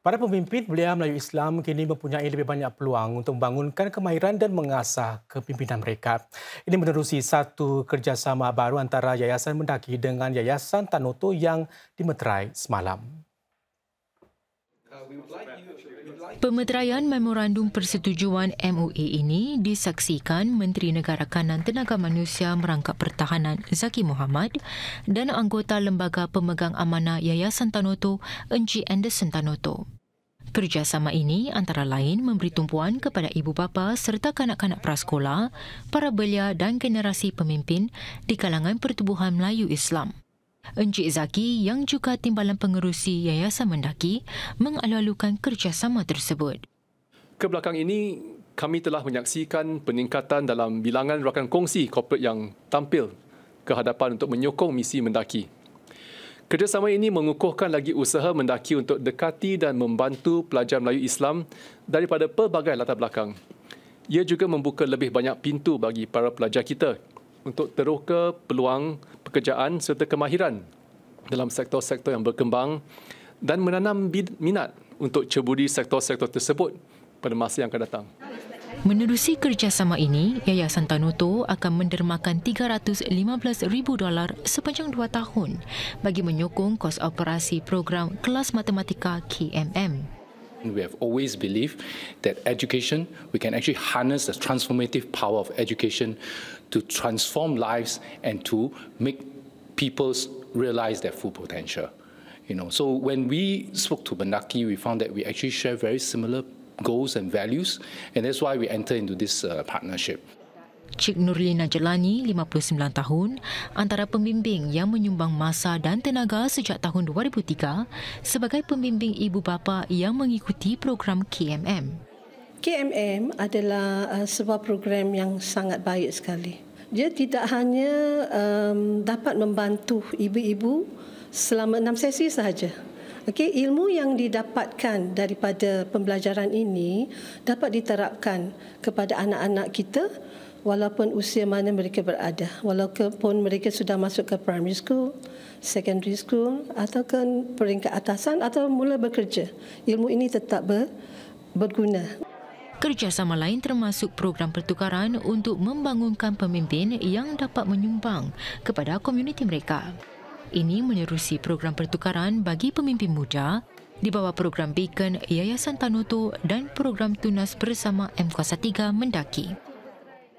Para pemimpin belia Melayu Islam kini mempunyai lebih banyak peluang untuk membangunkan kemahiran dan mengasah kepimpinan mereka. Ini menerusi satu kerjasama baru antara Yayasan Mendaki dengan Yayasan Tanoto yang dimeterai semalam. Uh, Pemeteraian memorandum persetujuan MOA ini disaksikan Menteri Negara Kanan Tenaga Manusia Merangkap Pertahanan Zaki Mohamad dan anggota Lembaga Pemegang Amanah Yayasan Tanoto, Encik Anderson Tanoto. Kerjasama ini antara lain memberi tumpuan kepada ibu bapa serta kanak-kanak prasekolah, para belia dan generasi pemimpin di kalangan Pertubuhan Melayu Islam. Encik Zaki yang juga timbalan pengerusi Yayasan Mendaki mengalu-alukan kerjasama tersebut. Kebelakang ini, kami telah menyaksikan peningkatan dalam bilangan rakan kongsi korporat yang tampil ke hadapan untuk menyokong misi mendaki. Kerjasama ini mengukuhkan lagi usaha mendaki untuk dekati dan membantu pelajar Melayu Islam daripada pelbagai latar belakang. Ia juga membuka lebih banyak pintu bagi para pelajar kita untuk teroka peluang pekerjaan serta kemahiran dalam sektor-sektor yang berkembang dan menanam minat untuk ceburi sektor-sektor tersebut pada masa yang akan datang. Menerusi kerjasama ini, Yayasan Tanoto akan mendermakan $315,000 sepanjang dua tahun bagi menyokong kos operasi program kelas matematika KMM. We have always believed that education, we can actually harness the transformative power of education to transform lives and to make people realize their full potential. You know, so when we spoke to Banaki, we found that we actually share very similar goals and values, and that's why we enter into this uh, partnership. Cik Nurlina Jelani, 59 tahun, antara pembimbing yang menyumbang masa dan tenaga sejak tahun 2003 sebagai pembimbing ibu bapa yang mengikuti program KMM. KMM adalah uh, sebuah program yang sangat baik sekali. Dia tidak hanya um, dapat membantu ibu-ibu selama enam sesi sahaja, Okey, ilmu yang didapatkan daripada pembelajaran ini dapat diterapkan kepada anak-anak kita walaupun usia mana mereka berada. Walaupun mereka sudah masuk ke primary school, secondary school atau ke peringkat atasan atau mula bekerja, ilmu ini tetap ber, berguna. Kerjasama lain termasuk program pertukaran untuk membangunkan pemimpin yang dapat menyumbang kepada komuniti mereka. Ini menerusi program pertukaran bagi pemimpin muda di bawah program Beacon Yayasan Tanoto dan program Tunas Bersama M-Kuasa Tiga Mendaki.